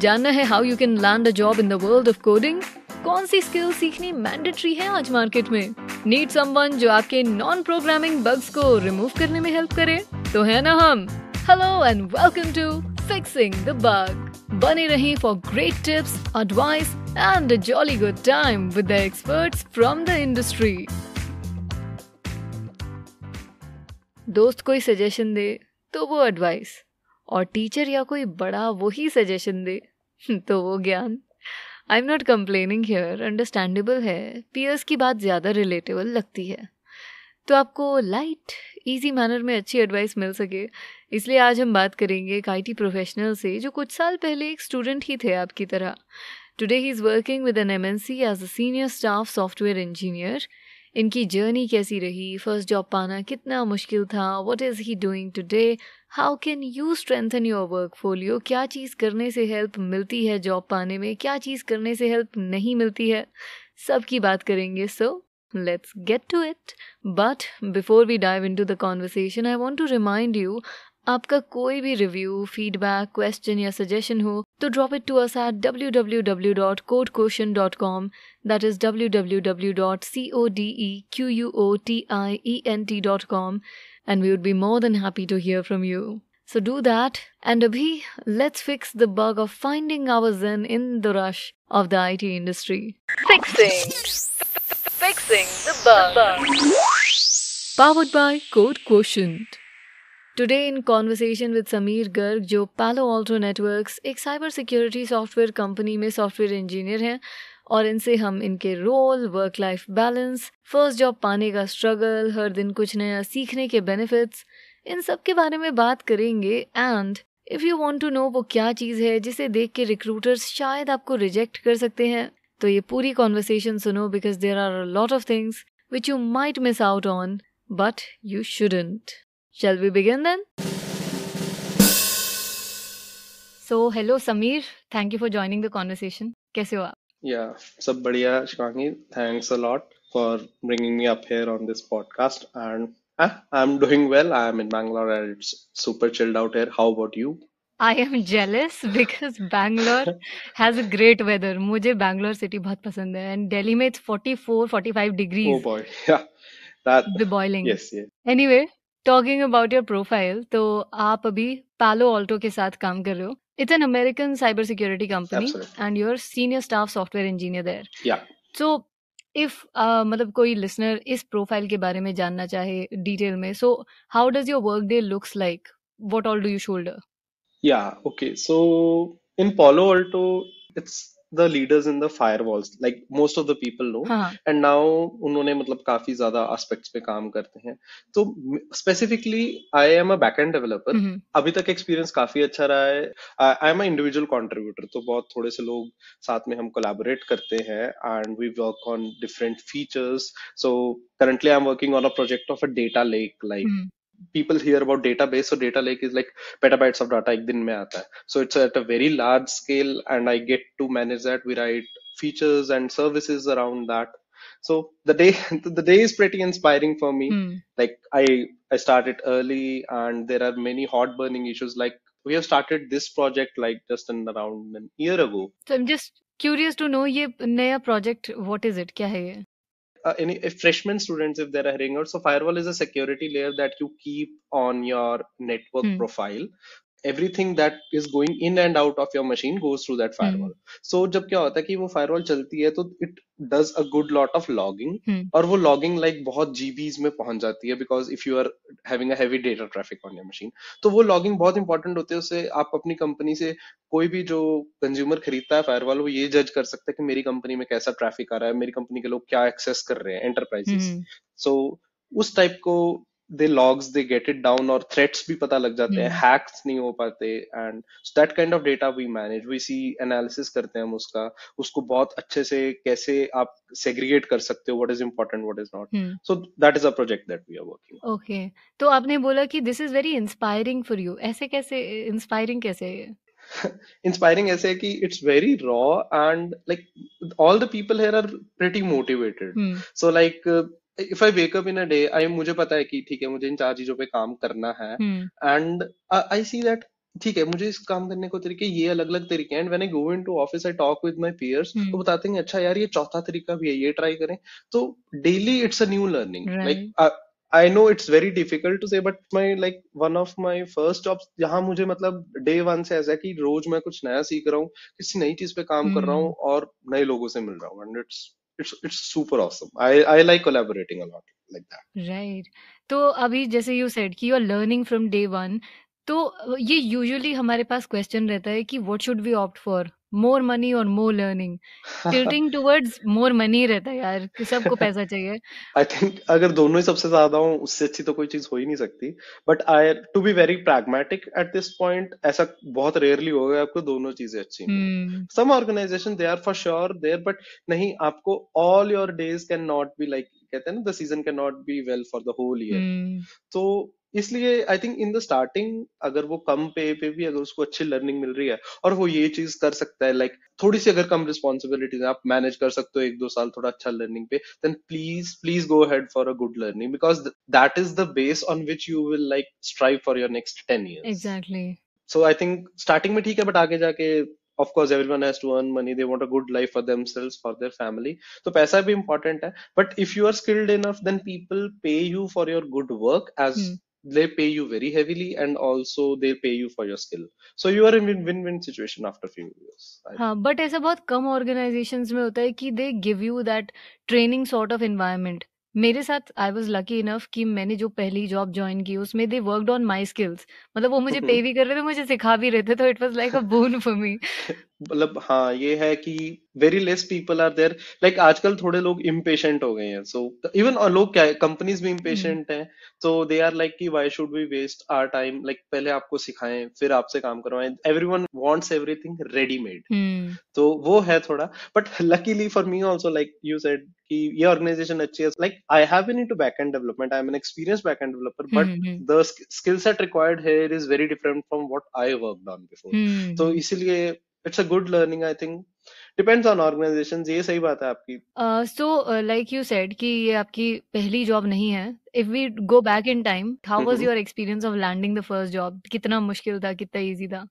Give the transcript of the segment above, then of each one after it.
जानना है how you can land a job in the world of coding कौन सी स्किल सीखनी मैंडेटरी है आज मार्केट में नीड समवन जो आपके नॉन प्रोग्रामिंग बग्स को रिमूव करने में हेल्प करे तो है ना हम hello and welcome to fixing the bug बने रही for great tips advice and a jolly good time with the experts from the industry दोस्त कोई सजेशन दे तो वो एडवाइस और टीचर या कोई बड़ा वही सजेशन दे तो वो ज्ञान I am not complaining here understandable है पीयर्स की बात ज़्यादा रिलेटेबल लगती है तो आपको लाइट इजी मैनर में अच्छी एडवाइस मिल सके इसलिए आज हम बात करेंगे एक आई प्रोफेशनल से जो कुछ साल पहले एक स्टूडेंट ही थे आपकी तरह today he is working with N M N C as a senior staff software engineer इनकी जर्नी कैसी रही फर्स्ट जॉब पाना कितना मुश्किल था what is he doing today how can you strengthen your portfolio क्या चीज़ करने से हेल्प मिलती है जॉब पाने में क्या चीज़ करने से हेल्प नहीं मिलती है सब की बात करेंगे so let's get to it but before we dive into the conversation I want to remind you आपका कोई भी रिव्यू फीडबैक क्वेश्चन या सजेशन हो तो drop it to us at W W W dot code question dot com that is W W W dot C O D E Q U O T I E N T dot com and we would be more than happy to hear from you. So do that. And Abhi, let's fix the bug of finding our zen in the rush of the IT industry. Fixing. Fixing the bug. the bug. Powered by Code Quotient. Today, in conversation with Sameer Garg, जो Palo Alto Networks, a cybersecurity software company में software engineer हैं, और इनसे हम इनके role work life balance first job पाने का struggle हर दिन कुछ नया सीखने के बेनिफिट्स इन सब के बारे में बात करेंगे and if you want to know वो क्या चीज़ है जिसे देख के रिक्रूटर्स शायद आपको रिजेक्ट कर सकते हैं तो ये पूरी कॉन्वर्सेशन सुनो because there are lot of things which you might miss out on but you shouldn't shall we begin then so hello Sameer thank you for joining the conversation कैसे हो आप Yeah, sab badhiya, Shivangi. Thanks a lot for bringing me up here on this podcast. And uh, I'm doing well. I'm in Bangalore and it's super chilled out here. How about you? I am jealous because Bangalore has a great weather. मुझे Bangalore city बहुत पसंद है and Delhi में it's 44 45 degrees. Oh boy, yeah, that the boiling. yes, yes. Anyway, talking about your profile तो आप अभी पालो Alto के साथ काम कर रहे हो it's an American cybersecurity company, and you're senior staff software engineer there. Yeah. So, if uh, मतलब कोई listener इस profile के बारे में जानना चाहे detail में, so how does your workday looks like? What all do you shoulder? Yeah. Okay. So in Palo Alto, it's the leaders in the firewalls like most of the people know uh-huh. and now unhone matlab kafi zyada aspects pe kaam karte hain so specifically I am a back end developer mm-hmm. abhi tak experience kafi acha raha hai uh, I am a individual contributor to bahut thode se log साथ mein hum collaborate karte hain and we work on different features so currently i am working on a project of a data lake like mm-hmm. people hear about database so data lake is like petabytes of data ek din mein aata hai. so it's at a very large scale and i get to manage that we write features and services around that so the day the day is pretty inspiring for me mm. like i i started early and there are many hot burning issues like we have started this project like just in around a year ago so i'm just curious to know ye naya project what is it kya hai ye uh, any if freshman students if they're hearing out so firewall is a security layer that you keep on your network hmm. profile everything that is going in and out of your machine goes through that firewall so जब क्या होता है कि वो firewall चलती है तो it does a good lot of logging और वो लॉगिंग लाइक like बहुत जीबीज में पहुंच जाती है because if you are having a heavy data traffic on your machine तो वो लॉगिंग बहुत इंपॉर्टेंट होती है उससे आप अपनी कंपनी से कोई भी जो कंज्यूमर खरीदता है फायरवॉल वो ये जज कर सकता है कि मेरी कंपनी में कैसा ट्रैफिक आ रहा है मेरी कंपनी के लोग क्या एक्सेस कर रहे हैं एंटरप्राइजेस सो hmm. so, उस टाइप को they logs they get it down और थ्रेट्स भी पता लग जाते हैं हैक्स हम्म। नहीं हो पाते and that kind of data we manage we see analysis करते हैं हम उसका उसको बहुत अच्छे से कैसे आप सेग्रीगेट कर सकते हो what is important what is not so that is a project that we are working okay तो आपने बोला कि this is very inspiring for you ऐसे कैसे इंस्पायरिंग कैसे है इंस्पायरिंग ऐसे है कि it's very raw and like all the people here are pretty motivated so like if I wake up in a day I मुझे पता है कि ठीक है मुझे इन चार चीजों पे काम करना है एंड आई सी दैट ठीक है मुझे इस काम करने को तरीके ये अलग अलग तरीके and when I go into office I talk with my peers तो बताते हैं अच्छा यार ये चौथा तरीका भी है ये ट्राई करें तो daily it's a new learning like I know it's very difficult to say but my like one of my first job जहां मुझे मतलब डे वन से ऐसा कि रोज मैं कुछ नया सीख रहा हूँ किसी नई चीज पे काम hmm. कर रहा हम्म। हूँ और नए लोगों से मिल रहा हूँ and it's it's it's super awesome. I I like collaborating a lot like that. Right. तो अभी जैसे यू सेड कि you are learning from day one तो ये यूजुअली हमारे पास क्वेश्चन रहता है कि what should we opt for more money और more learning tilting towards more money रहता है यार कि सबको पैसा चाहिए आई थिंक अगर दोनों ही सबसे ज्यादा हो उससे अच्छी तो कोई चीज हो ही नहीं सकती but I to be very pragmatic at this point ऐसा बहुत रेयरली होगा आपको दोनों चीजें अच्छी some organization they are for sure there but नहीं आपको all your days can not be like कहते हैं ना the season can not be well for the whole year तो इसलिए I think in the starting अगर वो कम पे पे भी अगर उसको अच्छी लर्निंग मिल रही है और वो ये चीज कर सकता है लाइक like, थोड़ी सी अगर कम रिस्पॉन्सिबिलिटीज आप मैनेज कर सकते हो एक दो साल थोड़ा अच्छा लर्निंग पे then please please go head for a good learning because that is the base on which you will like strive for your next ten year exactly so I think starting में ठीक है but आगे जाके of course everyone to earn money they want good life for themselves for their family तो पैसा भी important है but if you are skilled enough then people pay you for your good work as they pay you very heavily and also they pay you for your skill so you are in win-win-win situation after few years हाँ but ऐसा बहुत कम organizations में होता है कि they give you that training sort of environment मेरे साथ I was lucky enough कि मैंने जो पहली जॉब ज्वाइन की उसमें they worked on my skills मतलब वो मुझे पे भी कर रहे थे मुझे सिखा भी रहे थे तो it was like a boon for me मतलब हाँ ये है कि very less people are there like आजकल थोड़े लोग इम्पेशेंट हो गए हैं सो इवन लोग क्या है कंपनीज भी इम्पेशेंट हैं सो दे आर लाइक कि why should be waste our time like पहले आपको सिखाएं फिर आपसे काम करवाएं वन वॉन्ट्स एवरीथिंग रेडीमेड तो वो है थोड़ा but luckily for me also like you said कि ये ऑर्गेनाइजेशन अच्छी है like I have been to back end development I am an experience back end developer but the skill set required here is very different from what I work done before तो इसीलिए it's a good learning I think depends on organization ये सही बात है आपकी सो like you said कि ये आपकी पहली जॉब नहीं है if we go back in time how was your experience of landing the first job कितना मुश्किल था कितना इजी था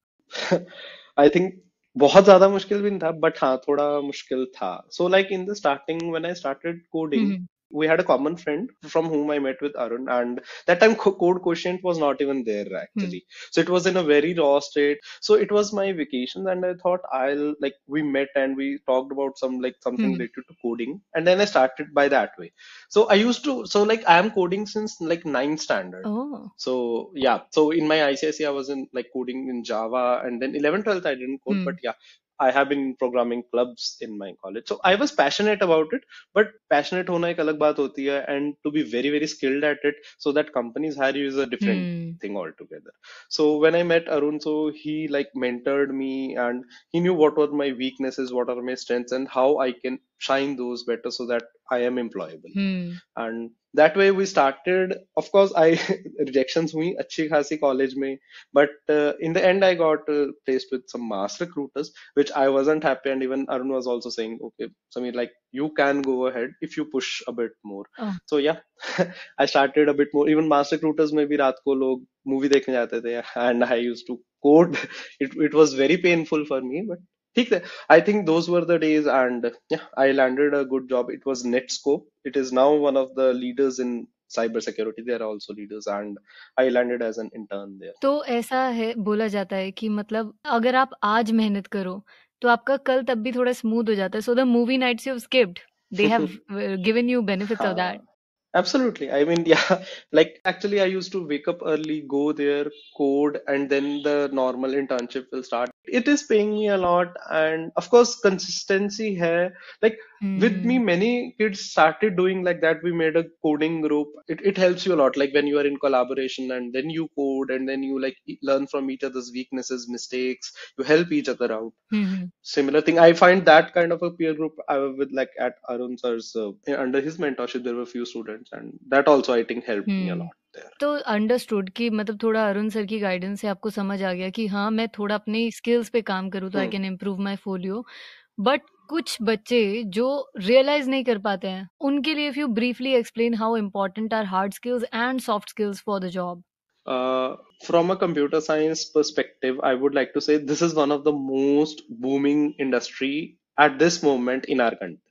आई थिंक बहुत ज्यादा मुश्किल भी नहीं था बट हाँ थोड़ा मुश्किल था so like in the starting when I started coding we had a common friend from whom I met with Arun, and that time code quotient was not even there actually. Hmm. So it was in a very raw state. So it was my vacation, and I thought I'll like we met and we talked about some like something hmm. related to coding, and then I started by that way. So I used to so like I am coding since like ninth standard. Oh. So yeah, so in my ICSE I was in like coding in Java, and then 11, 12th I didn't code, hmm. but yeah, I have been programming clubs in my college. So I was passionate about it, but passionate hona ek alag baat hoti hai and to be very, very skilled at it so that companies hire you is a different hmm. thing altogether. So when I met Arun, so he like mentored me and he knew what were my weaknesses, what are my strengths and how I can shine those better so that I am employable. Hmm. And that way we started. Of course, I rejections hui achi खासी college mein. but uh, in the end I got uh, placed with some mass recruiters, which I wasn't happy. And even Arun was also saying, okay, mean, like you can go ahead if you push a bit more. Oh. So yeah, I started a bit more. Even mass recruiters maybe भी रात को लोग movie dekhne jaate the, and I used to code. It it was very painful for me, but ठीक है I think those were the days and I landed a good job it was Netskope it is now one of the leaders in cyber security there also leaders and I landed as an intern there तो ऐसा है बोला जाता है कि मतलब अगर आप आज मेहनत करो तो आपका कल तब भी थोड़ा स्मूथ हो जाता है so the movie nights you skipped they have given you benefits of that Absolutely. I mean, yeah, like actually, I used to wake up early, go there, code, and then the normal internship will start. it is paying me a lot and of course consistency here like mm. with me hmm. many kids started doing like that we made a coding group it, it helps you a lot like when you are in collaboration and then you code and then you like learn from each other's weaknesses mistakes you help each other out mm-hmm. similar thing i find that kind of a peer group I, uh, with like at arun sir's uh, under his mentorship there were few students and that also i think helped mm. me a hmm. lot there तो understood कि मतलब थोड़ा Arun sir की guidance से आपको समझ आ गया कि हाँ मैं थोड़ा अपने स्किल्स पे काम करूँ तो I can improve my folio but कुछ बच्चे जो रियलाइज नहीं कर पाते हैं उनके लिए if you briefly explain how important are hard skills and soft skills for the job Uh, from a computer science perspective, I would like to say this is one of the most booming industry at this moment in our country.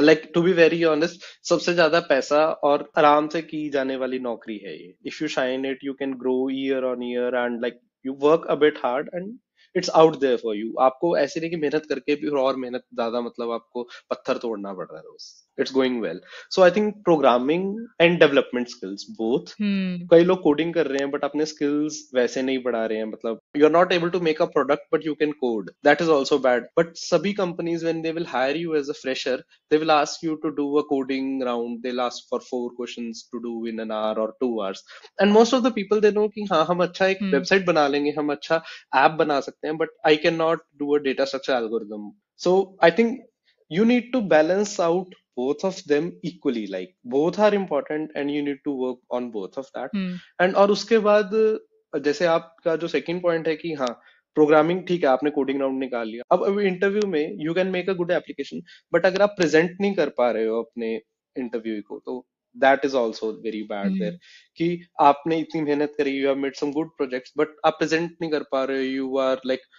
Like to be very honest सबसे ज्यादा पैसा और आराम से की जाने वाली नौकरी है ये if you shine it you can grow year on year and like you work a bit hard and it's out there for you आपको ऐसे नहीं कि मेहनत करके भी और मेहनत ज्यादा मतलब आपको पत्थर तोड़ना पड़ रहा है रोज it's going well so i think programming and development skills both hmm. कई लोग coding कर रहे हैं but अपने skills वैसे नहीं बढ़ा रहे हैं मतलब you're not able to make a product but you can code that is also bad but सभी companies when they will hire you as a fresher they will ask you to do a coding round they'll ask for four questions to do in an hour or two hours and most of the people they know कि हाँ हम अच्छा एक hmm. website बना लेंगे हम अच्छा app बना सकते हैं but I cannot do a data structure algorithm so I think you need to balance out both of them equally like both are important and you need to work on both of that hmm. and और उसके बाद जैसे आपका जो second point है कि हाँ programming ठीक है आपने कोडिंग राउंड निकाल लिया अब इंटरव्यू में you can make a good application but अगर आप प्रेजेंट नहीं कर पा रहे हो अपने इंटरव्यू को तो that is also very bad there कि आपने इतनी मेहनत करी you have made some good projects but आप प्रेजेंट नहीं कर पा रहे हो you are like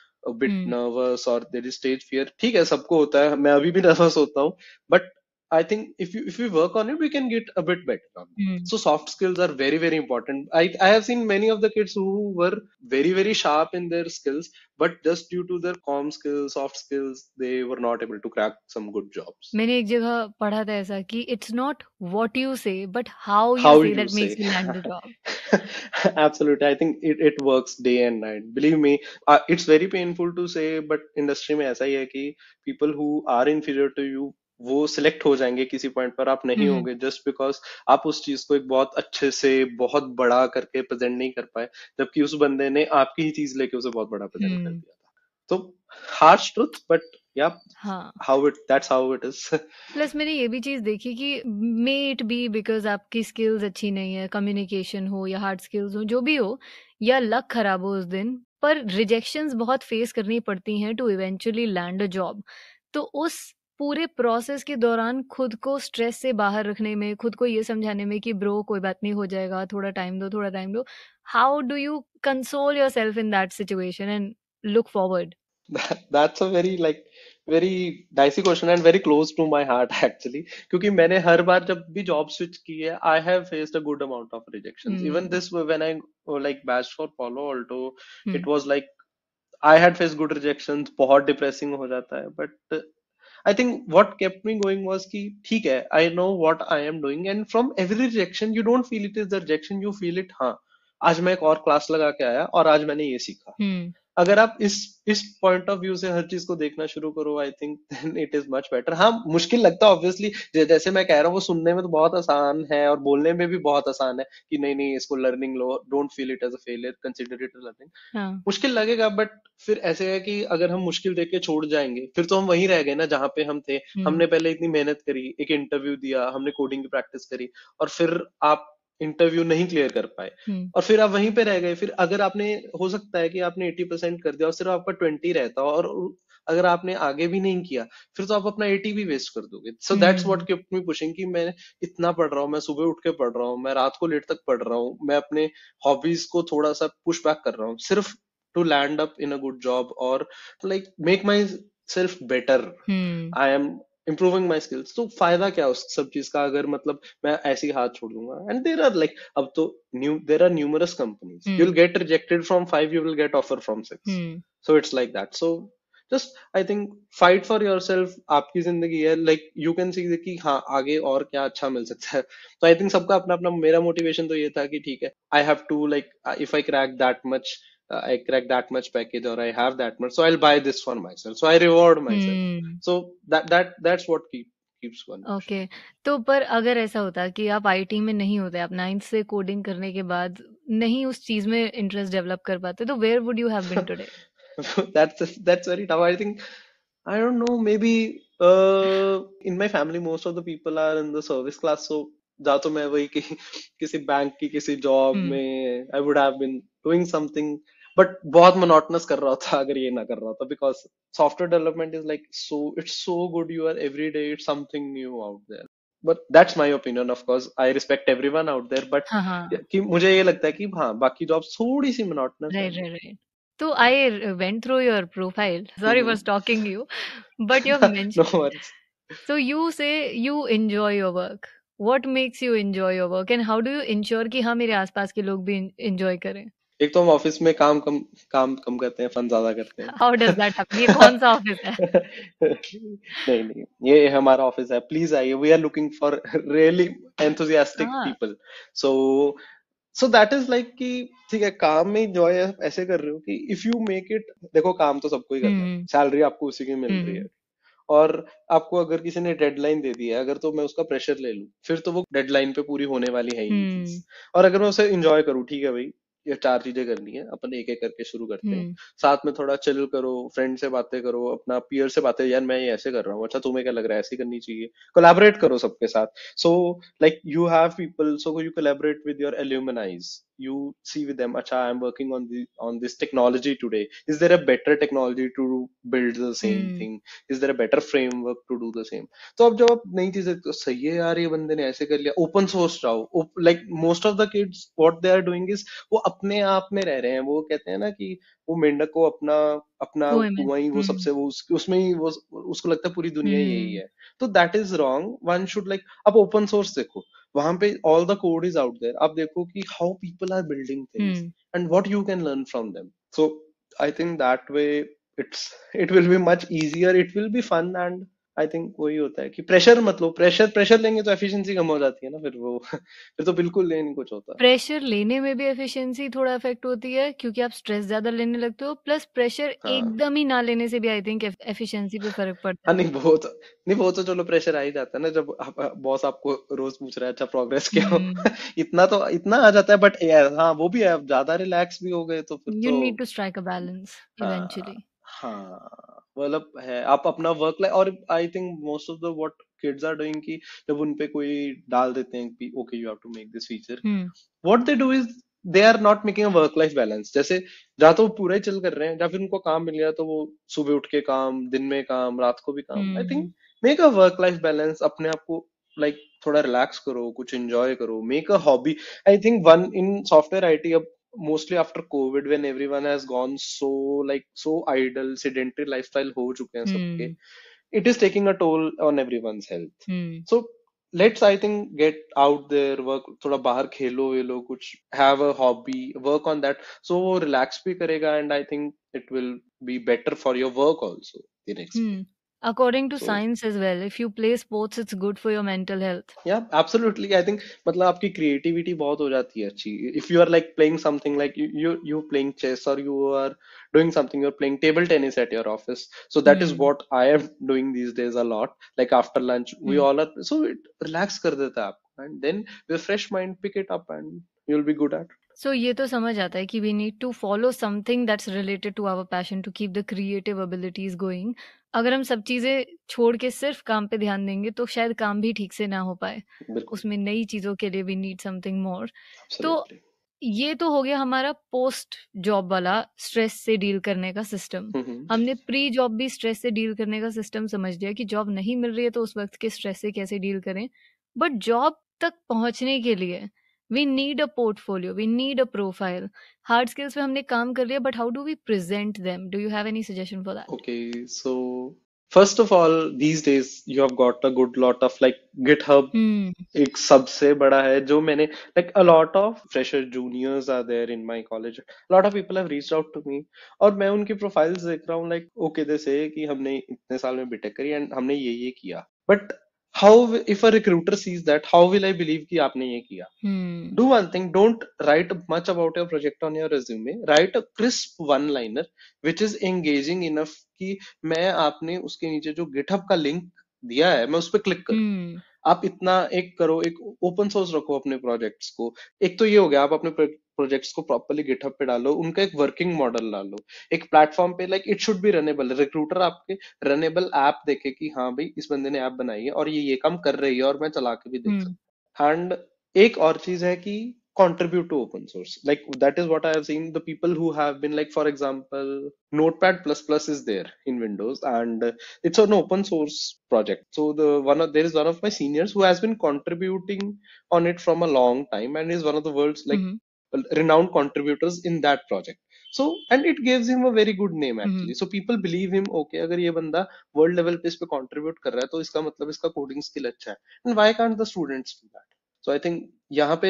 bit nervous और देयर इज स्टेज फियर ठीक है सबको होता है मैं अभी भी नर्वस होता हूँ but I think if you if we work on it, we can get a bit better. Mm. So soft skills are very very important. I I have seen many of the kids who were very very sharp in their skills, but just due to their calm skills, soft skills, they were not able to crack some good jobs. मैंने एक जगह पढ़ा था ऐसा कि it's not what you say, but how you how say you that say. makes you land the job. Absolutely, I think it it works day and night. Believe me, uh, it's very painful to say, but industry में ऐसा ही है कि people who are inferior to you वो select हो जाएंगे किसी point पर आप नहीं हम्म। होंगे जस्ट बिकॉज आप उस चीज को एक बहुत अच्छे से बहुत बड़ा करके प्रेजेंट नहीं कर पाए जबकि उस बंदे ने आपकी ही चीज लेके उसे बहुत बड़ा प्रेजेंट कर हम्म। दिया था तो हार्श ट्रुथ बट प्लस मैंने ये भी चीज देखी मे इट बी बिकॉज आपकी स्किल्स अच्छी नहीं है कम्युनिकेशन हो या हार्ड स्किल्स हो जो भी हो या लक खराब हो उस दिन पर रिजेक्शन बहुत फेस करनी पड़ती है to eventually land a job तो उस पूरे प्रोसेस के दौरान खुद को स्ट्रेस से बाहर रखने में खुद को ये समझाने में कि ब्रो कोई बात नहीं हो जाएगा थोड़ा टाइम दो थोड़ा टाइम दो how do you console yourself in that situation and look forward that's a very like very dicey question and very close to my heart actually क्योंकि मैंने हर बार जब भी जॉब स्विच की है I have faced a good amount of rejection even this when I like batch for Palo Alto it was like I had face good rejection बहुत depressing हो जाता है but I think what kept me going was ki, theek I know what I am doing. And from every rejection, you don't feel it is the rejection, you feel it, huh? आज मैं एक और class लगा के आया और आज मैंने ये सीखा हम्म। अगर आप इस इस पॉइंट ऑफ व्यू से हर चीज को देखना शुरू करो I think it is much better हाँ मुश्किल लगता है ऑब्वियसली जैसे मैं कह रहा हूँ वो सुनने में तो बहुत आसान है और बोलने में भी बहुत आसान है कि नहीं नहीं इसको लर्निंग लो don't feel it as a failure consider it learning मुश्किल लगेगा बट फिर ऐसे है कि अगर हम मुश्किल देख के छोड़ जाएंगे फिर तो हम वहीं रह गए ना जहाँ पे हम थे हम्म। हमने पहले इतनी मेहनत करी एक इंटरव्यू दिया हमने कोडिंग की प्रैक्टिस करी और फिर आप इंटरव्यू नहीं क्लियर कर पाए हम्म। और फिर आप वहीं पे रह गए फिर अगर आपने हो सकता है कि आपने 80 परसेंट कर दिया और सिर्फ आपका 20 रहता और अगर आपने आगे भी नहीं किया फिर तो आप अपना 80 भी वेस्ट कर दोगे so that's what kept me pushing कि मैं इतना पढ़ रहा हूँ मैं सुबह उठ के पढ़ रहा हूँ मैं रात को लेट तक पढ़ रहा हूँ मैं अपने हॉबीज को थोड़ा सा पुश बैक कर रहा हूँ सिर्फ to land up in a good job और like make myself better I am improving my skills तो फायदा क्या उस सब चीज का अगर मतलब मैं ऐसे ही हाथ छोड़ दूंगा एंड देर आर लाइक अब तो new there are numerous companies you will get rejected from five you will get offer from six so it's like that so just I think fight for yourself आपकी जिंदगी है like you can see कि हाँ आगे और क्या अच्छा मिल सकता है तो आई थिंक सबका अपना अपना मेरा मोटिवेशन तो ये था कि ठीक है I have to like if I crack that much Uh, I crack that much package or I have that much, so I'll buy this for myself. So I reward myself. Hmm. So that that that's what keeps going. Okay, तो पर अगर ऐसा होता कि आप IT में नहीं होते, आप नाइन्थ से कोडिंग करने के बाद नहीं उस चीज में इंटरेस्ट डेवलप कर पाते, तो where would you have been today? that's that's very tough. I think I don't know. Maybe uh, in my family, most of the people are in the service class, so जा तो मैं वही कि, bank bank की job, hmm. I would have been doing something. But बहुत monotonous कर रहा था अगर ये ना कर रहा था because software development is like so it's so good you are every day it something new out there but that's my opinion of course I respect everyone out there but मुझे ये लगता है कि हाँ बाकी जॉब थोड़ी सी monotonous right right तो I went through your profile sorry was talking you but you have mention so you say you enjoy your work what makes you enjoy your work and how do you ensure कि हाँ मेरे आसपास के लोग भी enjoy करें एक तो हम ऑफिस में काम कम काम कम करते हैं फन ज्यादा करते हैं हाउ डज दैट हैपन ये कौन सा ऑफिस है नहीं नहीं ये हमारा ऑफिस है प्लीज आइए we are looking for really enthusiastic people so so that is like कि ठीक है काम में जॉय ऐसे कर रहे हो कि इफ यू मेक इट देखो काम तो सबको ही करना है सैलरी हम्म। आपको उसी की मिल रही है हम्म। और आपको अगर किसी ने डेडलाइन दे दी है अगर तो मैं उसका प्रेशर ले लूं फिर तो वो डेडलाइन पे पूरी होने वाली है ही हम्म। और अगर मैं उसे एंजॉय करूं ठीक है भाई या चार चीजें करनी है अपन एक एक करके शुरू करते हैं हम्म। साथ में थोड़ा चिल करो फ्रेंड से बातें करो अपना पियर से बातें यार मैं ये ऐसे कर रहा हूँ अच्छा तुम्हें क्या लग रहा है ऐसी करनी चाहिए कोलेबरेट करो सबके साथ so like you have people so you collaborate with your alumnis you see with them acha i'm working on the on this technology today is there a better technology to build the same hmm. thing is there a better framework to do the same तो अब जब आप नई चीजें तो सही है यार ये बंदे ने ऐसे कर लिया ओपन सोर्स रहो like most of the kids what they are doing is वो अपने आप में रह रहे हैं वो कहते हैं ना कि वो मेंढक को अपना अपना कुआं ही वो हम्म। सबसे वो उस, उसमें ही वो उसको लगता है पूरी दुनिया यही हम्म। है तो that is wrong one should like अब ओपन सोर्स देखो वहां पे all the code is out there आप देखो कि how people are building things and what you can learn from them so I think that way it's it will be much easier it will be fun and I think वही होता है कि pressure मत low pressure pressure लेंगे तो efficiency कम हो जाती है ना फिर वो फिर तो बिल्कुल ले नहीं कुछ होता प्रेशर लेने में भी एफिशिएंसी थोड़ा इफेक्ट होती है क्योंकि आप स्ट्रेस ज्यादा लेने लगते हो प्लस प्रेशर हाँ। एकदम ही ना लेने से भी आई थिंक एफिशिएंसी पे फर्क पड़ता हाँ, है नहीं बहुत तो, नहीं बहुत तो चलो प्रेशर आ ही जाता है ना जब आप, बॉस आपको रोज पूछ रहा है अच्छा प्रोग्रेस क्या हम्म। इतना तो इतना आ जाता है बट हाँ वो भी है ज्यादा रिलैक्स भी हो गए तो you need to strike a balance eventually हाँ मतलब है आप अपना वर्क लाइफ और I think most of the what kids are doing कि जब उन पे कोई डाल देते हैं कि okay you have to make this feature what they do is they are not making a work life balance जैसे जहाँ तो वो पूरा ही चल कर रहे हैं या फिर उनको काम मिल गया तो वो सुबह उठ के काम दिन में काम रात को भी काम I think make a work life balance अपने आप को लाइक like, थोड़ा रिलैक्स करो कुछ एंजॉय करो make a hobby I think one in software IT अब mostly after Covid when everyone has gone so like so idle sedentary lifestyle हो चुके हैं सबके it is taking a toll on everyone's health so let's I think get out there work थोड़ा बाहर खेलो वेलो कुछ have a hobby work on that so वो रिलैक्स भी करेगा and I think it will be better for your work also the next according to science as well if you play sports it's good for your mental health yeah absolutely i think matlab, aapki creativity bahut ho if you are like playing something like you you are playing chess or you are doing something you're playing table tennis at your office so that is hmm. what i am doing these days a lot like after lunch we hmm. all are so relax kar deta aap, and then with fresh mind pick it up and you'll be good at so ये तो समझ आता है कि we need to follow something that's related to our passion to keep the creative abilities going अगर हम सब चीजें छोड़ के सिर्फ काम पे ध्यान देंगे तो शायद काम भी ठीक से ना हो पाए उसमें नई चीजों के लिए वी नीड समथिंग मोर तो ये तो हो गया हमारा पोस्ट जॉब वाला स्ट्रेस से डील करने का सिस्टम हम्म, हम्म। हमने प्री जॉब भी स्ट्रेस से डील करने का सिस्टम समझ लिया कि जॉब नहीं मिल रही है तो उस वक्त के स्ट्रेस से कैसे डील करें बट जॉब तक पहुंचने के लिए we need a portfolio we need a profile hard skills पे हमने काम कर लिया but how do we present them do you have any suggestion for that okay so first of all these days you have got a good lot of like GitHub एक सबसे बड़ा है जो मैंने like a lot of fresher juniors are there in my college lot of people have reached out to me और मैं उनकी profiles देख रहा हूं लाइक ओके दे से कि हमने इतने साल में बीटेक करी एंड हमने ये ये किया but how if a recruiter sees that how will I believe कि आपने ये किया do one thing don't write much about your project on your resume write a crisp one liner which is engaging enough कि मैं आपने उसके नीचे जो गिटहब का लिंक दिया है मैं उस पर क्लिक करूं hmm. आप इतना एक करो एक ओपन सोर्स रखो अपने प्रोजेक्ट्स को एक तो ये हो गया आप अपने प्रोजेक्ट्स को प्रॉपरली गिटहब पे डालो उनका एक वर्किंग मॉडल डालो एक प्लेटफॉर्म पे like it should be runnable recruiter आपके रनेबल ऐप देखे कि हाँ भाई इस बंदे ने ऐप बनाई है और ये ये काम कर रही है और मैं चला के भी देख हम्म। सकता एंड एक और चीज है कि contribute to open source like that is what i have seen the people who have been like for example notepad plus plus is there in windows and it's an open source project so the one of there is one of my seniors who has been contributing on it from a long time and is one of the world's like mm-hmm. renowned contributors in that project so and it gives him a very good name actually mm-hmm. so people believe him okay अगर ये बंदा world level पे इस पे contribute कर रहा है तो इसका मतलब इसका coding skill अच्छा है and why can't the students do that so i think यहाँ पे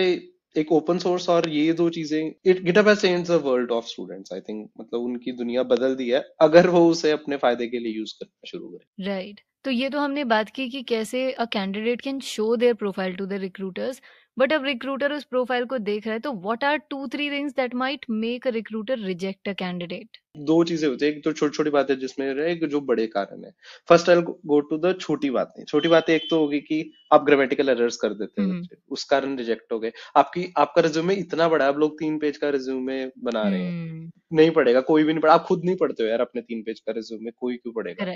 एक ओपन सोर्स और ये दो चीजें it GitHub has world of students I think मतलब उनकी दुनिया बदल दी है अगर वो उसे अपने फायदे के लिए यूज करना शुरू करें राइट right. तो ये तो हमने बात की कि कैसे a candidate can show their profile to the recruiters but अब रिक्रूटर उस प्रोफाइल को देख रहा है तो what are two three things that might make a recruiter reject a candidate दो चीजें होती है एक तो छोटी छोटी बातें जिसमें एक जो बड़े कारण है first I go to the छोटी बातें छोटी बातें एक तो होगी कि आप ग्रामेटिकल एरर्स कर देते हैं हम्म। उस कारण रिजेक्ट हो गए आपकी आपका रिज्यूमे इतना बड़ा आप लोग तीन पेज का रिज्यूमे बना रहे हैं हम्म। नहीं पड़ेगा कोई भी नहीं पढ़ा आप खुद नहीं पढ़ते हो यार अपने तीन पेज का रिज्यूमे कोई क्यों पढ़ेगा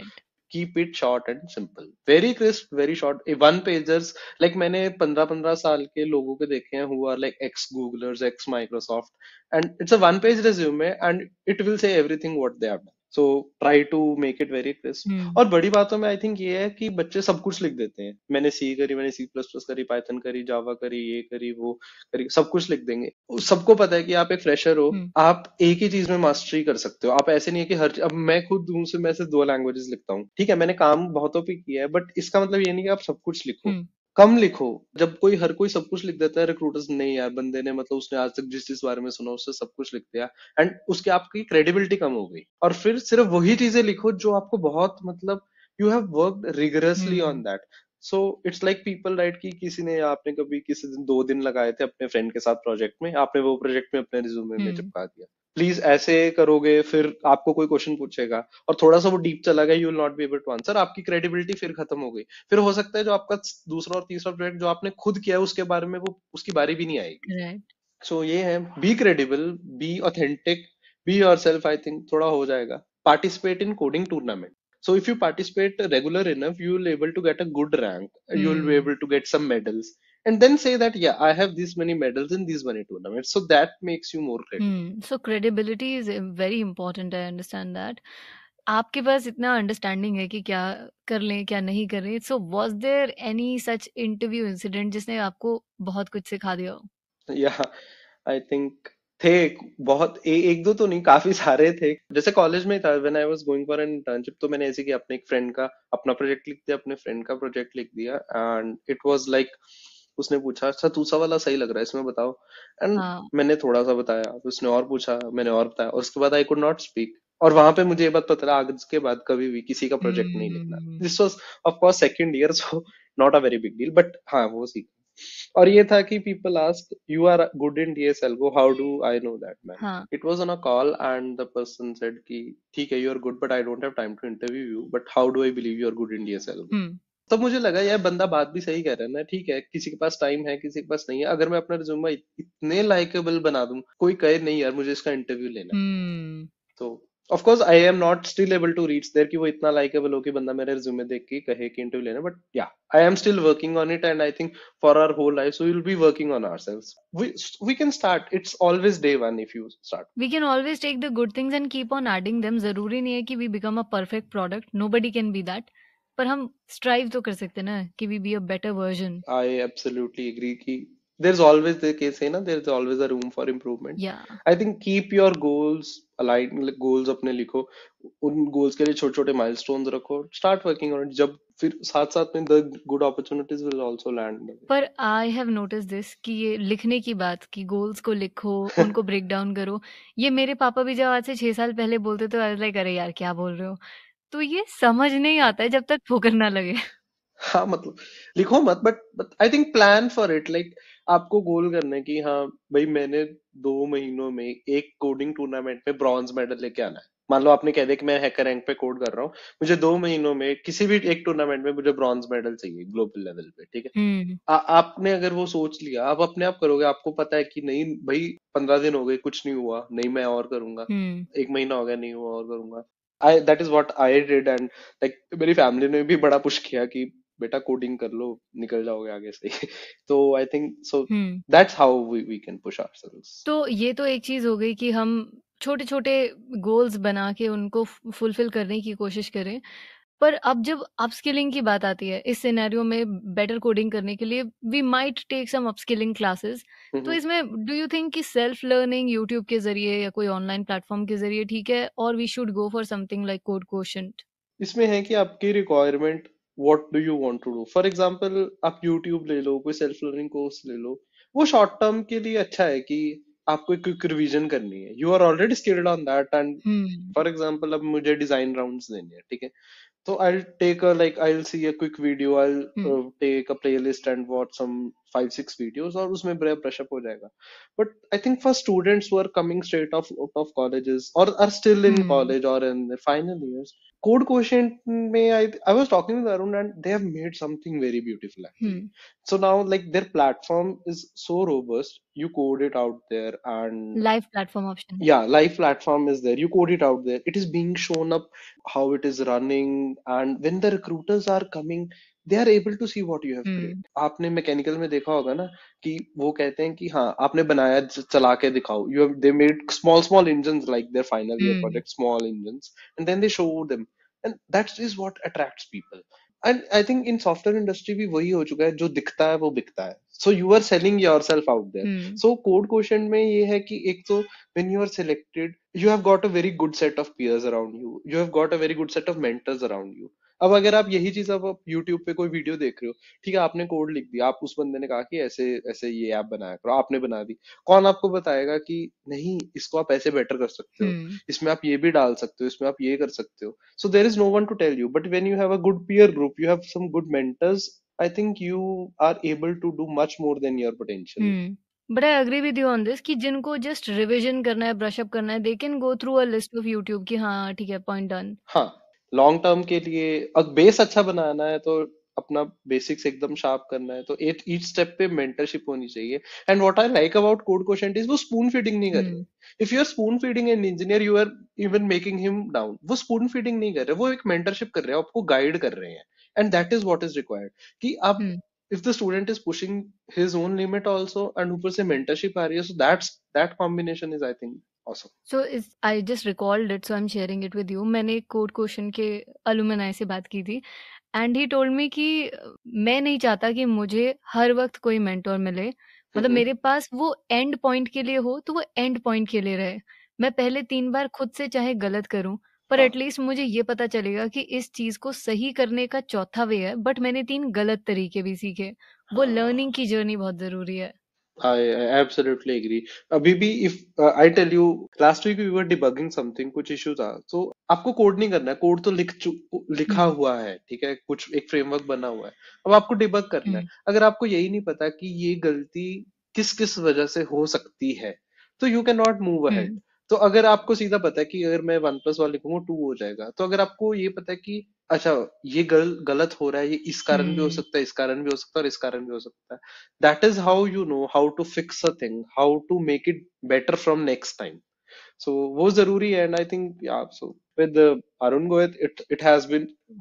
keep it short and simple very crisp very short one pagers like मैंने पंद्रह पंद्रह साल के लोगों के देखे हैं हुआ like ex Googlers ex Microsoft and it's a one page resume and it will say everything what they have done so try to make it very crisp और बड़ी बातों में आई थिंक ये है कि बच्चे सब कुछ लिख देते हैं मैंने सी करी मैंने सी प्लस प्लस करी पाइथन करी जावा करी ये करी वो करी सब कुछ लिख देंगे सबको पता है कि आप एक फ्रेशर हो hmm. आप एक ही चीज में मास्टरी कर सकते हो आप ऐसे नहीं है कि हर अब मैं खुद हूँ से मैं से दो लैंग्वेजेस लिखता हूँ ठीक है मैंने काम बहुतों पे किया है बट इसका मतलब ये नहीं कि आप सब कुछ लिखो hmm. कम लिखो जब कोई हर कोई सब कुछ लिख देता है रिक्रूटर्स नहीं यार बंदे ने मतलब उसने आज तक जिस जिस बारे में सुना उससे सब कुछ लिख दिया एंड उसके आपकी क्रेडिबिलिटी कम हो गई और फिर सिर्फ वही चीजें लिखो जो आपको बहुत मतलब you have work rigorously on that so it's like people write की किसी ने आपने कभी किसी दिन दो दिन लगाए थे अपने फ्रेंड के साथ प्रोजेक्ट में आपने वो प्रोजेक्ट में अपने रिज्यूमे में हम्म। चिपका दिया प्लीज ऐसे करोगे फिर आपको कोई क्वेश्चन पूछेगा और थोड़ा सा वो डीप चला गया you will not be able to answer आपकी क्रेडिबिलिटी फिर खत्म हो गई फिर हो सकता है जो आपका दूसरा और तीसरा प्रोजेक्ट जो आपने खुद किया है उसके बारे में वो उसकी बारी भी नहीं आएगी सो ये है be credible be authentic be yourself I think थोड़ा हो जाएगा participate in coding tournament so if you participate regular enough you will able to get a good rank mm. you will be hmm. able to get some medals and then say that yeah i have these many medals in these many tournaments so that makes you more credible mm, so credibility is very important i understand that आपके पास इतना understanding है कि क्या कर लें क्या नहीं करें so was there any such interview incident जिसने आपको बहुत कुछ सिखा दिया हो या आई थिंक थे बहुत ए, एक दो तो नहीं काफी सारे थे जैसे कॉलेज में था when I was going for an internship तो मैंने ऐसे कि अपने एक फ्रेंड का अपना प्रोजेक्ट लिख दिया अपने फ्रेंड का प्रोजेक्ट लिख दिया and it was like like, उसने पूछा अच्छा दूसरा वाला सही लग रहा है इसमें बताओ एंड हाँ मैंने थोड़ा सा बताया तो उसने और पूछा मैंने और बताया और उसके बाद आई कुड नॉट स्पीक और वहां पे मुझे ये बात पता आज के बाद कभी भी किसी का प्रोजेक्ट नहीं लिखना this was of course second year so not a very big deal but हाँ वो सीख और ये था कि people ask you are good in D S algo how do I know that man it was on a call and the person said कि ठीक है you are good but I don't have time to interview you but how do I believe you are good in D S algo तो मुझे लगा यार बंदा बात भी सही कह रहा है ना ठीक है किसी के पास टाइम है किसी के पास नहीं है अगर मैं अपना रिज्यूमा इतने लाइकेबल बना दूं कोई कहे नहीं यार मुझे इसका इंटरव्यू लेना hmm. तो of course I am not still able to reach there कि वो इतना लाइकेबल हो कि बंदा मेरे रिज्यूमे देख के कहे कि इंटरव्यू लेना but yeah I am still working on it and I think for our whole life so we will be working on ourselves we we can start it's always day one if you start we can always take the good things and keep on adding them जरूरी नहीं है कि we become a perfect product nobody can be that पर हम strive तो कर सकते ना कि we be a better version I absolutely agree कि there is always the case है ना there is always a room for improvement I think keep your goals align goals अपने लिखो उन गोल्स के लिए छोटे-छोटे माइलस्टोन्स रखो स्टार्ट वर्किंग ऑन इट जब फिर साथ-साथ में the good opportunities will also land पर आई हैव नोटिस दिस कि ये लिखने की बात कि गोल्स को लिखो उनको ब्रेक डाउन करो ये मेरे पापा भी जब आज से 6 साल पहले बोलते तो आई वाज लाइक अरे यार क्या बोल रहे हो तो ये समझ नहीं आता है जब तक ठोकर ना लगे हाँ मतलब लिखो मत but I think plan for it like आपको गोल करना है कि हाँ भाई मैंने दो महीनों में एक कोडिंग टूर्नामेंट में ब्रॉन्ज मेडल लेके आना है मान लो आपने कह दिया कि मैं हैकर रैंक पे कोड कर रहा हूँ मुझे दो महीनों में किसी भी एक टूर्नामेंट में मुझे ब्रॉन्ज मेडल चाहिए ग्लोबल लेवल पे ठीक है हम्म। आ, आपने अगर वो सोच लिया आप अपने आप करोगे आपको पता है कि नहीं भाई पंद्रह दिन हो गए कुछ नहीं हुआ नहीं मैं और करूंगा हम्म। एक महीना हो गया नहीं हुआ और करूंगा I that is what I did and like मेरी फैमिली ने भी बड़ा पुश किया कि बेटा कोडिंग कर लो निकल जाओगे आगे से तो I think so that's how we we can push ourselves तो ये तो एक चीज हो गई कि हम छोटे छोटे गोल्स बना के उनको फुलफिल करने की कोशिश करें पर अब जब अपस्किलिंग की बात आती है इस सिनेरियो में बेटर कोडिंग करने के लिए we might take some upskilling classes तो इसमें डू यू थिंक कि सेल्फ लर्निंग यूट्यूब के जरिए या कोई ऑनलाइन प्लेटफॉर्म के जरिए ठीक है और we should go for something like code question इसमें है कि आपकी requirement what do you want to do for example आप यूट्यूब ले लो कोई सेल्फ लर्निंग कोर्स ले लो वो शॉर्ट टर्म के लिए अच्छा है कि आपको एक क्विक रिविजन करनी है you are already skilled on that and for example अब मुझे डिजाइन राउंड देने हैं ठीक है so i'll take a like i'll see a quick video i'll hmm. uh, take a playlist and watch some five six videos or उसमें मेरा brush up हो but i think for students who are coming straight off out of colleges or are still in hmm. college or in their final years code quotient may I, I was talking with Arun and they have made something very beautiful. Hmm. So now like their platform is so robust. You code it out there and live platform option. Yeah, live platform is there. You code it out there. It is being shown up how it is running and when the recruiters are coming, they are able to see what you have आपने mechanical में देखा होगा ना कि वो कहते हैं कि हाँ आपने बनाया चला के दिखाओ you they made small small engine like their final small engine and then they show them and that is what attracts people and I think in software industry भी वही हो चुका है जो दिखता है वो बिकता है so you are selling yourself out there so code question में ये है कि एक तो when you are selected you have got a very good set of peers around you you have got a very good set of mentors around you अब अगर आप यही चीज अब आप यूट्यूब पे कोई वीडियो देख रहे हो ठीक है आपने कोड लिख दिया आप उस बंदे ने कहा कि ऐसे ऐसे ये ऐप बनाया करो आपने बना दी कौन आपको बताएगा कि नहीं इसको आप ऐसे बेटर कर सकते हो हम्म। इसमें आप ये भी डाल सकते हो इसमें आप ये कर सकते हो so there is no one to tell you but when you have a good peer group you have some good mentors I think you are able to do much more than your potential but I agree with you on this कि जिनको just revision करना है brush up करना है they can go through a list of YouTube की हाँ ठीक है पॉइंट डन हाँ लॉन्ग टर्म के लिए अब बेस अच्छा बनाना है तो अपना बेसिक्स एकदम शार्प करना है तो एट ईच स्टेप पे मेंटरशिप होनी चाहिए and what I like about code question is वो स्पून फीडिंग नहीं कर रहे if you are spoon feeding an engineer you are even making him down वो स्पून फीडिंग नहीं कर रहे वो एक मेंटरशिप कर रहे हैं आपको गाइड कर रहे हैं and that is what is required कि आप if the student is pushing his own limit also and ऊपर से मेंटरशिप आ रही है so that's that combination is I think awesome so is i just recalled it so i'm sharing it with you मैंने code question के alumni से बात की थी एंड ही टोल्ड मी कि मैं नहीं चाहता कि मुझे हर वक्त कोई mentor मिले मतलब हम्म। मेरे पास वो एंड पॉइंट के लिए हो तो वो एंड पॉइंट के लिए रहे मैं पहले तीन बार खुद से चाहे गलत करूं पर एटलीस्ट हाँ. मुझे ये पता चलेगा कि इस चीज को सही करने का चौथा वे है बट मैंने तीन गलत तरीके भी सीखे हाँ. वो लर्निंग की जर्नी बहुत जरूरी है I I absolutely agree. Uh, BB, if uh, I tell you, last week we were debugging something, कुछ इशू था So आपको code नहीं करना code तो लिख चु- लिखा हुआ है ठीक है कुछ एक framework बना हुआ है अब आपको debug करना है अगर आपको यही नहीं पता कि ये गलती किस किस वजह से हो सकती है तो you cannot move ahead. तो अगर आपको सीधा पता है कि अगर मैं वन प्लस वन लिखूंगा टू हो जाएगा तो अगर आपको ये पता है कि अच्छा ये गल, गलत हो रहा है ये इस कारण भी हो हम्म। सकता है इस कारण भी हो सकता है और इस कारण भी हो सकता है that is how you know how to fix a thing how to make it better from next time so वो जरूरी है एंड आई थिंक या so with Arun Goyat it it has has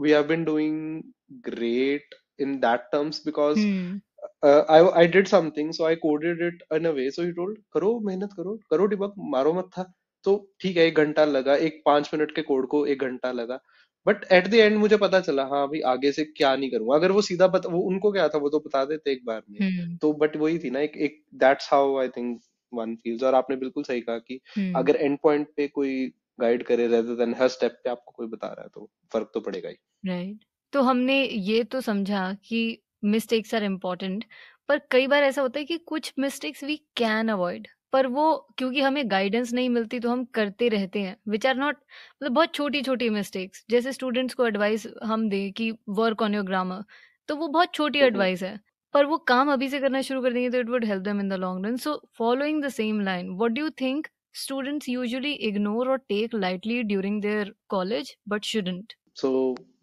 we have have doing great in that terms because because hmm. uh, I I did something so I coded it in a way so he told करो मेहनत करो करो debug मारो मत था तो ठीक है एक घंटा लगा एक पांच मिनट के कोड को एक घंटा लगा बट एट द एंड मुझे पता चला हाँ भाई आगे से क्या नहीं करूंगा अगर वो सीधा बत, वो उनको क्या था वो तो बता देते एक बार में hmm. तो बट वही थी ना एक एक that's how I think one feels और आपने बिल्कुल सही कहा कि hmm. अगर एंड पॉइंट पे कोई गाइड करे रेदर देन हर स्टेप पे आपको कोई बता रहा है तो फर्क तो पड़ेगा ही राइट right. तो हमने ये तो समझा कि मिस्टेक्स आर इम्पोर्टेंट पर कई बार ऐसा होता है कि कुछ मिस्टेक्स वी कैन अवॉइड पर वो क्योंकि हमें गाइडेंस नहीं मिलती तो हम करते रहते हैं विच आर नॉट मतलब बहुत छोटी छोटी मिस्टेक्स जैसे स्टूडेंट्स को एडवाइस हम दें कि वर्क ऑन योर ग्रामर तो वो बहुत छोटी एडवाइस हम्म, हम्म। है पर वो काम अभी से करना शुरू कर देंगे तो it would help them in the long run so following the same line what do think students usually ignore और take lightly during their college but shouldn't so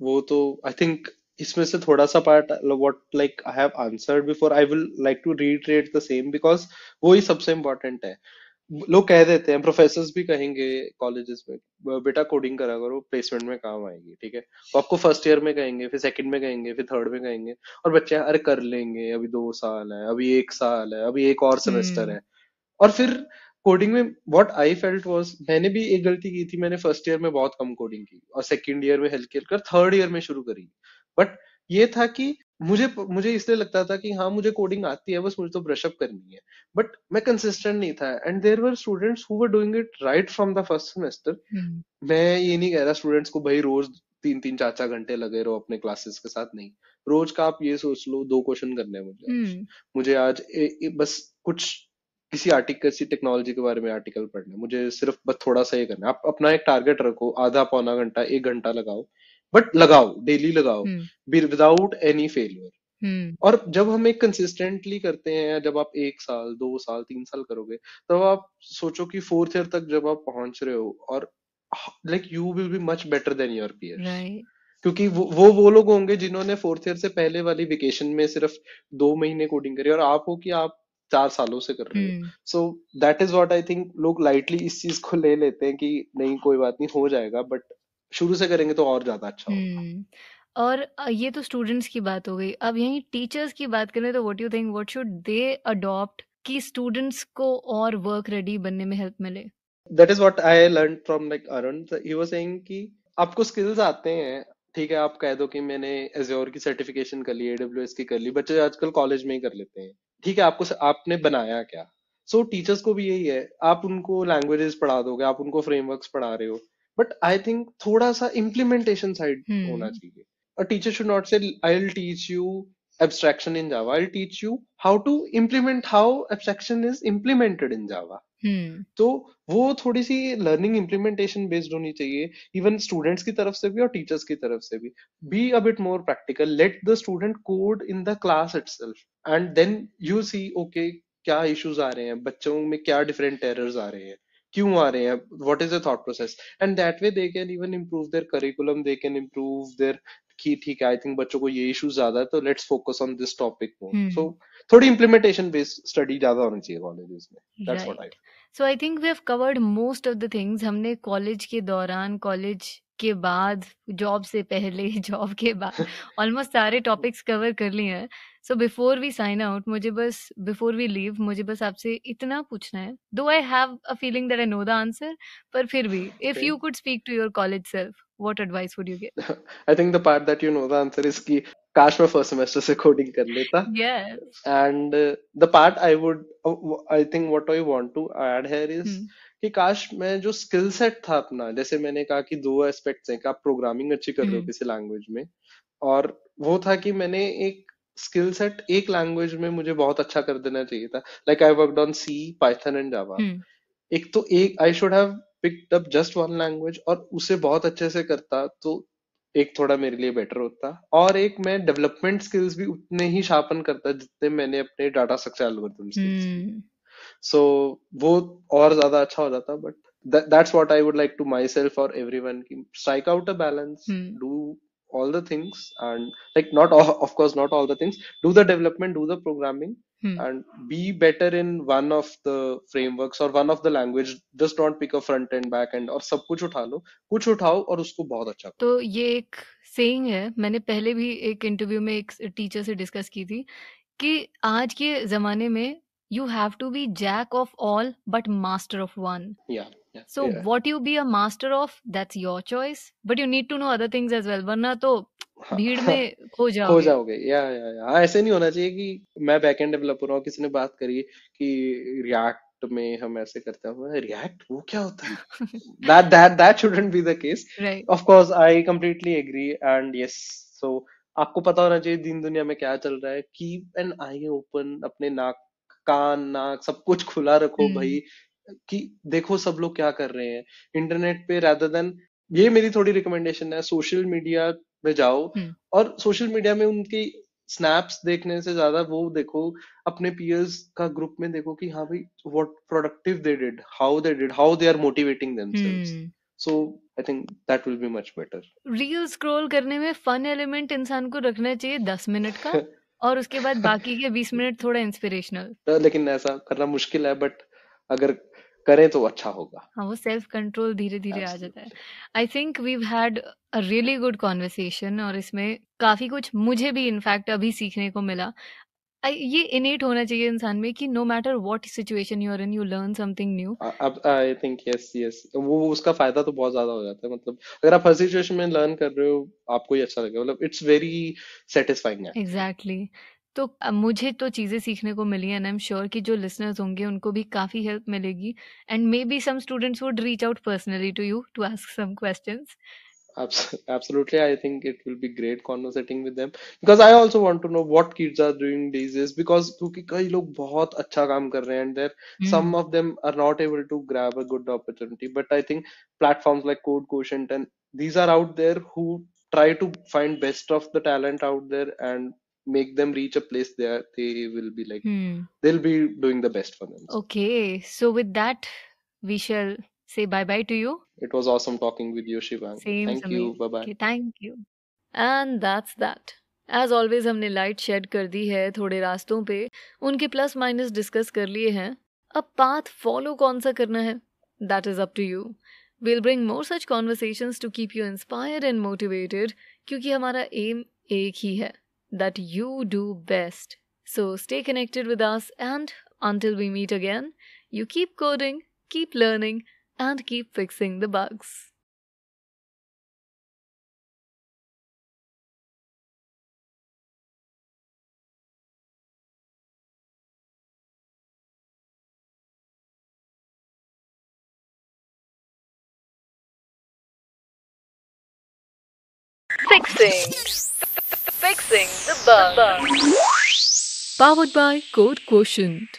वो तो आई थिंक इसमें से थोड़ा सा part what like I have answered before I will like to reiterate the same because वो ही सबसे इम्पोर्टेंट है लोग कह देते हैं प्रोफेसर भी कहेंगे कॉलेजेस में बेटा कोडिंग करा करो प्लेसमेंट में काम आएगी ठीक है तो आपको फर्स्ट ईयर में कहेंगे फिर सेकंड में कहेंगे फिर थर्ड में कहेंगे और बच्चे अरे कर लेंगे अभी दो साल है अभी एक साल है अभी एक और सेमेस्टर हम्म। है और फिर कोडिंग में व्हाट आई फेल्ट वाज मैंने भी एक गलती की थी मैंने फर्स्ट ईयर में बहुत कम कोडिंग की और सेकंड ईयर में हेल्प कर थर्ड ईयर में शुरू करी बट ये था कि मुझे मुझे इसलिए लगता था कि हाँ मुझे कोडिंग आती है बस मुझे तो ब्रशअप करनी है बट मैं कंसिस्टेंट नहीं था and there were students who were doing it right from the first semester मैं ये नहीं कह रहा स्टूडेंट्स को भाई रोज तीन तीन चार चार घंटे लगे रहो अपने क्लासेस के साथ नहीं रोज का आप ये सोच लो दो क्वेश्चन करने मुझे hmm. मुझे आज ए, ए, बस कुछ किसी आर्टिकल सी टेक्नोलॉजी के बारे में आर्टिकल पढ़ना मुझे सिर्फ बस थोड़ा सा ये करना आप अपना एक टारगेट रखो आधा पौना घंटा एक घंटा लगाओ बट लगाओ डेली लगाओ विदाउट एनी फेलियर और जब हम एक कंसिस्टेंटली करते हैं जब आप एक साल दो साल तीन साल करोगे तब तो आप सोचो कि फोर्थ ईयर तक जब आप पहुंच रहे हो और like you will be much better than your peers क्योंकि वो वो वो लोग होंगे जिन्होंने फोर्थ ईयर से पहले वाली वेकेशन में सिर्फ दो महीने कोडिंग करी और आप हो कि आप चार सालों से कर रहे हो so that is what I think लोग लाइटली इस चीज को ले लेते हैं कि नहीं कोई बात नहीं हो जाएगा बट शुरू से करेंगे तो और ज्यादा अच्छा होगा हम्म, और ये तो स्टूडेंट्स की बात हो गई अब यही टीचर्स की बात करें तो what you think what should they adopt कि स्टूडेंट्स को और वर्क रेडी बनने में हेल्प मिले that is what I learn from like Arun he was saying कि आपको स्किल्स आते हैं ठीक है आप कह दो कि मैंने एज्योर की सर्टिफिकेशन कर ली एडब्ल्यू की कर ली बच्चे आजकल कॉलेज में ही कर लेते हैं ठीक है आपको आपने बनाया क्या सो so, टीचर्स को भी यही है आप उनको लैंग्वेजेस पढ़ा दोगे आप उनको फ्रेमवर्क्स पढ़ा रहे हो बट आई थिंक थोड़ा सा इम्प्लीमेंटेशन साइड होना चाहिए a teacher should not say I will teach you abstraction in java i'll teach you how to implement how abstraction is implemented in Java Hmm. तो वो थोड़ी सी लर्निंग इम्प्लीमेंटेशन बेस्ड होनी चाहिए even students की तरफ से भी और टीचर्स की तरफ से भी be a bit more practical let the student code in the class itself and then you see okay क्या इश्यूज आ रहे हैं बच्चों में क्या डिफरेंट एरर्स आ रहे हैं क्यों आ रहे हैं what is the thought process and that way they can even improve their curriculum they can improve their कि ठीक है आई थिंक बच्चों को ये इशू ज्यादा है तो let's focus on this topic more so थोड़ी इम्प्लीमेंटेशन बेस्ड स्टडी ज्यादा होनी चाहिए कॉलेज में so I think we have covered most of the things हमने कॉलेज के दौरान कॉलेज के बाद जॉब से पहले जॉब के बाद ऑलमोस्ट सारे टॉपिक्स कवर कर लिए हैं so before we sign out मुझे बस बिफोर वी लीव मुझे बस आपसे इतना पूछना है though I have a feeling that I know the answer पर फिर भी if you could speak to your college self what advice would you give I think the part that you know the answer is की काश मैं first semester से coding कर लेता and the part I would I think what I want to add here is कि काश मैं जो स्किल सेट था अपना जैसे मैंने कहा कि दो एस्पेक्ट्स हैं कि आप प्रोग्रामिंग अच्छी कर रहे हो hmm. किसी लैंग्वेज में और वो था कि मैंने एक स्किल सेट एक लैंग्वेज में मुझे बहुत अच्छा कर देना चाहिए था like I work on C Python and Java एक तो एक I should have picked up just one language और उसे बहुत अच्छे से करता तो एक थोड़ा मेरे लिए बेटर होता और एक मैं डेवलपमेंट स्किल्स भी उतने ही शार्पन करता जितने मैंने अपने डाटा स्ट्रक्चर एल्गोरिथम्स सो वो और ज्यादा अच्छा हो जाता but that's what I would like to myself और एवरीवन की strike out a balance do all the things and like not all, of course not all the things do the development do the programming hmm. and be better in one of the frameworks or one of the language just don't pick a front end back end or sab kuch utha lo kuch uthao aur usko bahut acha to ye ek saying hai maine pehle bhi ek interview mein ek teacher se discuss ki thi ki aaj ke zamane mein you have to be jack of all but master of one yeah so what you be be a master of that's your choice but you need to know other things as वरना तो हाँ, भीड़ हाँ। में खो जाओगे खो जाओगे या या या ऐसे नहीं होना चाहिए कि मैं बैकएंड डेवलपर हूँ किसी ने बात करी कि रिएक्ट में हम ऐसे करते हैं रिएक्ट वो क्या होता है that that that shouldn't be the case of course I completely agree and yes so आपको पता होना चाहिए दिन दुनिया में क्या चल रहा है कीप एन आई ओपन अपने नाक कान नाक सब कुछ खुला रखो हम्म। भाई कि देखो सब लोग क्या कर रहे हैं इंटरनेट पे रादर देन ये मेरी थोड़ी रिकमेंडेशन है सोशल मीडिया में जाओ हम्म। और सोशल मीडिया में उनकी स्नैप्स देखने से ज्यादा वो देखो अपने पीयर्स का ग्रुप में देखो कि हाँ भाई what productive they did how they did how they are motivating themselves so I think that will be much better reel scroll करने में फन एलिमेंट इंसान को रखना चाहिए दस मिनट का और उसके बाद बाकी के बीस मिनट थोड़ा इंस्पिरेशनल तो लेकिन ऐसा करना मुश्किल है बट अगर करें तो अच्छा होगा हाँ वो सेल्फ कंट्रोल धीरे धीरे आ जाता है I think we had a really good conversation और इसमें काफी कुछ मुझे भी इनफैक्ट अभी सीखने को मिला ये इनेट होना चाहिए इंसान में कि no matter what situation you are in you learn something new अब आई थिंक यस यस वो उसका फायदा तो बहुत ज्यादा हो जाता है मतलब अगर आप हर सिचुएशन में लर्न कर रहे हो आपको ही अच्छा लगेगा मतलब इट्स वेरी सेटिस्फाइंग है एग्जैक्टली exactly. तो अब मुझे तो चीज़ें सीखने को मिली एंड आई एम श्योर कि जो लिसनर्स होंगे उनको भी काफ़ी हेल्प मिलेगी and maybe some students would reach out personally to you to ask some questions absolutely i think it will be great conversating with them because i also want to know what kids are doing these days because क्योंकि कई लोग बहुत अच्छा काम कर रहे हैं and there mm. some of them are not able to grab a good opportunity but i think platforms like code quotient and these are out there who try to find best of the talent out there and make them reach a place there they will be like hmm. they'll be doing the best for them okay so with that we shall say bye bye to you it was awesome talking with you shivang Same thank Samir. you bye bye okay, thank you and that's that as always हमने light shed कर दी है थोड़े रास्तों पे उनके plus minus discuss कर लिए हैं अब पाथ फॉलो कौन सा करना है that is up to you will bring more such conversation to keep you inspire and motivated क्योंकि हमारा एम एक ही है that you do best. So stay connected with us, and until we meet again, you keep coding, keep learning, and keep fixing the bugs. Fixing. Fixing the bug. Powered by Code Quotient.